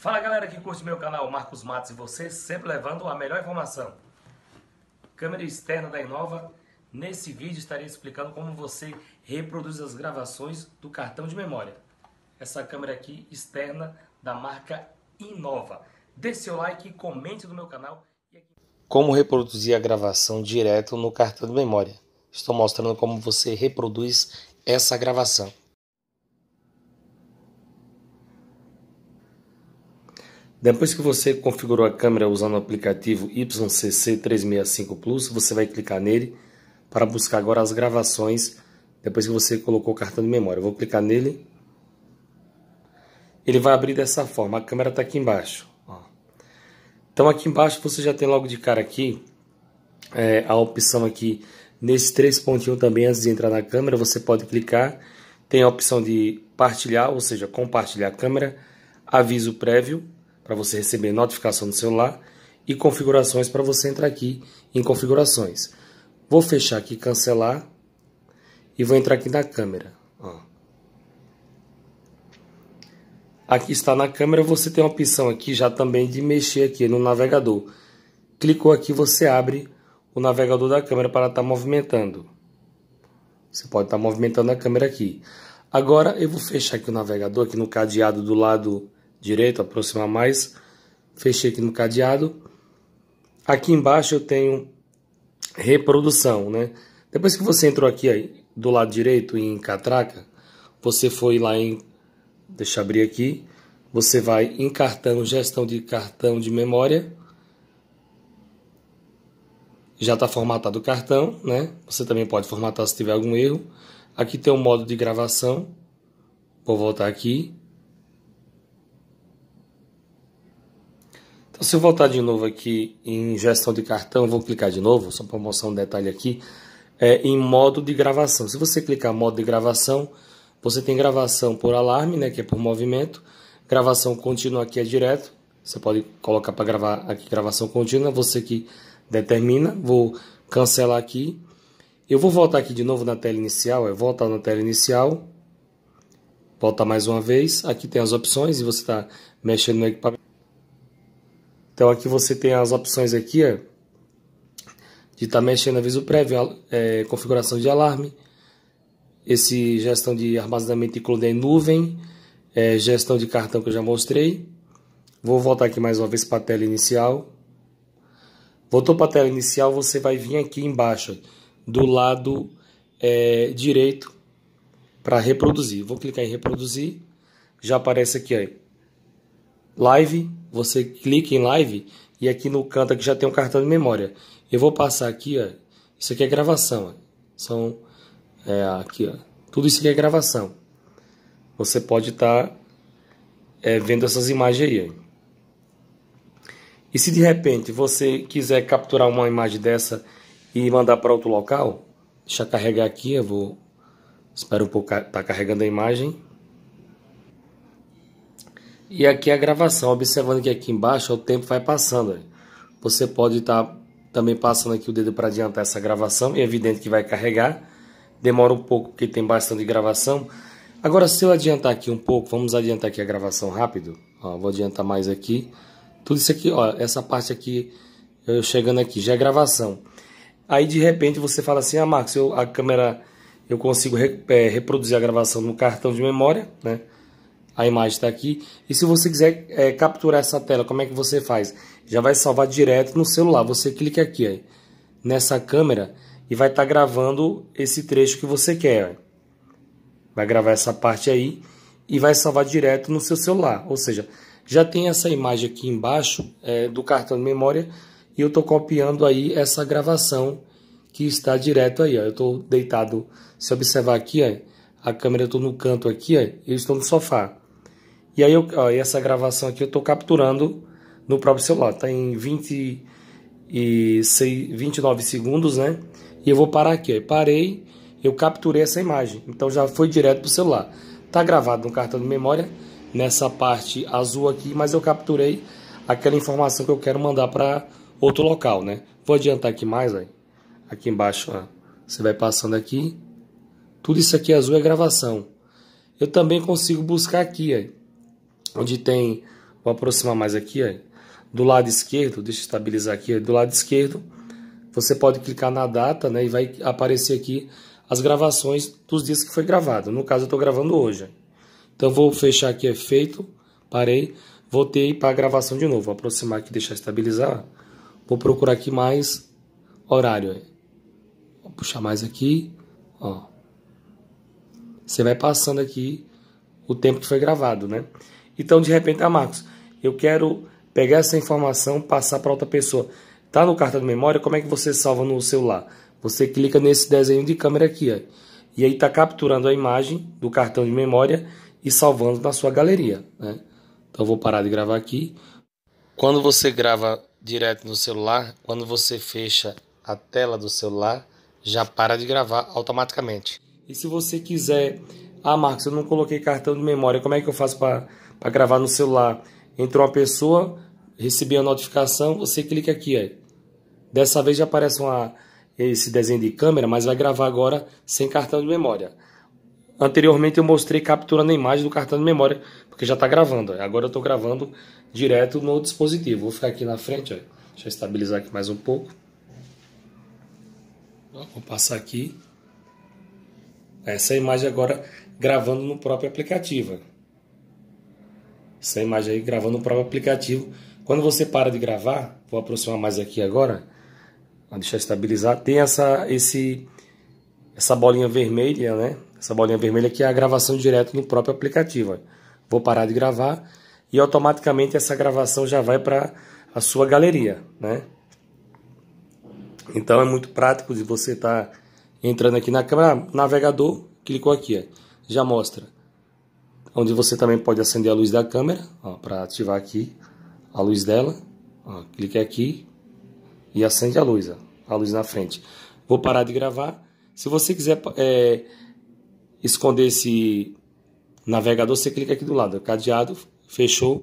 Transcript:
Fala galera que curte meu canal, Marcos Matos e você, sempre levando a melhor informação. Câmera externa da Inova. Nesse vídeo estarei explicando como você reproduz as gravações do cartão de memória. Essa câmera aqui externa da marca Inova. Dê seu like e comente no meu canal. Como reproduzir a gravação direto no cartão de memória. Estou mostrando como você reproduz essa gravação. Depois que você configurou a câmera usando o aplicativo YCC365 Plus, você vai clicar nele para buscar agora as gravações depois que você colocou o cartão de memória. Eu vou clicar nele. Ele vai abrir dessa forma. A câmera está aqui embaixo. Ó. Então aqui embaixo você já tem logo de cara aqui é, a opção aqui. Nesses três pontinhos também, antes de entrar na câmera, você pode clicar. Tem a opção de partilhar, ou seja, compartilhar a câmera. Aviso prévio, para você receber notificação no celular e configurações para você entrar aqui em configurações. Vou fechar aqui, cancelar e vou entrar aqui na câmera. Ó. Aqui está na câmera, você tem a opção aqui já também de mexer aqui no navegador. Clicou aqui, você abre o navegador da câmera para estar tá movimentando. Você pode estar tá movimentando a câmera aqui. Agora eu vou fechar aqui o navegador, aqui no cadeado do lado direito, aproximar mais. Fechei aqui no cadeado. Aqui embaixo eu tenho reprodução, né? Depois que você entrou aqui aí, do lado direito em catraca, você foi lá em... Deixa eu abrir aqui. Você vai em cartão, gestão de cartão de memória. Já está formatado o cartão, né? Você também pode formatar se tiver algum erro. Aqui tem o um modo de gravação. Vou voltar aqui. Então, se eu voltar de novo aqui em gestão de cartão, vou clicar de novo, só para mostrar um detalhe aqui, é, em modo de gravação. Se você clicar modo de gravação, você tem gravação por alarme, né, que é por movimento, gravação contínua aqui é direto, você pode colocar para gravar aqui gravação contínua, você que determina, vou cancelar aqui. Eu vou voltar aqui de novo na tela inicial, é voltar na tela inicial, voltar mais uma vez, aqui tem as opções e você está mexendo no equipamento. Então aqui você tem as opções aqui, ó, de estar tá mexendo aviso prévio, é, configuração de alarme, esse gestão de armazenamento incluído em nuvem, é, gestão de cartão que eu já mostrei. Vou voltar aqui mais uma vez para a tela inicial. Voltou para a tela inicial, você vai vir aqui embaixo, do lado é, direito, para reproduzir. Vou clicar em reproduzir, já aparece aqui, ó, live, você clica em live e aqui no canto aqui já tem um cartão de memória. Eu vou passar aqui, ó. Isso aqui é gravação. Ó. São é, aqui, ó. Tudo isso aqui é gravação. Você pode estar tá, é, vendo essas imagens aí. Ó. E se de repente você quiser capturar uma imagem dessa e mandar para outro local, deixa eu carregar aqui, eu vou espero um pouco tá carregando a imagem. E aqui é a gravação, observando que aqui embaixo é o tempo vai passando. Né? Você pode estar tá também passando aqui o dedo para adiantar essa gravação, é evidente que vai carregar. Demora um pouco porque tem bastante gravação. Agora se eu adiantar aqui um pouco, vamos adiantar aqui a gravação rápido. Ó, vou adiantar mais aqui. Tudo isso aqui, ó, essa parte aqui, eu chegando aqui, já é gravação. Aí de repente você fala assim, ah Marcos, eu, a câmera, eu consigo re, é, reproduzir a gravação no cartão de memória, né? A imagem está aqui. E se você quiser é, capturar essa tela, como é que você faz? Já vai salvar direto no celular. Você clica aqui ó, nessa câmera e vai estar tá gravando esse trecho que você quer. Ó. Vai gravar essa parte aí e vai salvar direto no seu celular. Ou seja, já tem essa imagem aqui embaixo é, do cartão de memória e eu estou copiando aí essa gravação que está direto aí. Ó. Eu estou deitado, se observar aqui, ó, a câmera eu estou no canto aqui, ó, eu estou no sofá. E aí eu, ó, essa gravação aqui eu estou capturando no próprio celular. Está em 20 e 6, 29 segundos, né? E eu vou parar aqui. Ó. Parei, eu capturei essa imagem. Então já foi direto para o celular. Está gravado no cartão de memória, nessa parte azul aqui, mas eu capturei aquela informação que eu quero mandar para outro local, né? Vou adiantar aqui mais, aí. aqui embaixo, ó. você vai passando aqui. Tudo isso aqui é azul é gravação. Eu também consigo buscar aqui, aí onde tem, vou aproximar mais aqui, ó, do lado esquerdo, deixa eu estabilizar aqui, do lado esquerdo, você pode clicar na data, né, e vai aparecer aqui as gravações dos dias que foi gravado. No caso, eu estou gravando hoje. Então, vou fechar aqui, efeito, parei, voltei para a gravação de novo. Vou aproximar aqui, deixar estabilizar. Vou procurar aqui mais horário. Vou puxar mais aqui, ó. Você vai passando aqui o tempo que foi gravado, né? Então, de repente, ah, Marcos, eu quero pegar essa informação, passar para outra pessoa. Tá no cartão de memória? Como é que você salva no celular? Você clica nesse desenho de câmera aqui, ó. E aí está capturando a imagem do cartão de memória e salvando na sua galeria, né? Então, vou parar de gravar aqui. Quando você grava direto no celular, quando você fecha a tela do celular, já para de gravar automaticamente. E se você quiser, ah, Marcos, eu não coloquei cartão de memória, como é que eu faço para para gravar no celular. Entrou uma pessoa, recebeu a notificação, você clica aqui. Ó. Dessa vez já aparece uma, esse desenho de câmera, mas vai gravar agora sem cartão de memória. Anteriormente eu mostrei capturando a imagem do cartão de memória, porque já está gravando. Ó. Agora eu estou gravando direto no dispositivo. Vou ficar aqui na frente, ó. deixa eu estabilizar aqui mais um pouco. Vou passar aqui. Essa imagem agora gravando no próprio aplicativo essa imagem aí gravando o próprio aplicativo. Quando você para de gravar, vou aproximar mais aqui agora, vou deixar estabilizar, tem essa, esse, essa bolinha vermelha, né? Essa bolinha vermelha que é a gravação direto no próprio aplicativo. Vou parar de gravar e automaticamente essa gravação já vai para a sua galeria, né? Então é muito prático de você estar tá entrando aqui na câmera, ah, navegador, clicou aqui, já mostra onde você também pode acender a luz da câmera, para ativar aqui a luz dela. Ó, clique aqui e acende a luz, ó, a luz na frente. Vou parar de gravar. Se você quiser é, esconder esse navegador, você clica aqui do lado, cadeado, fechou.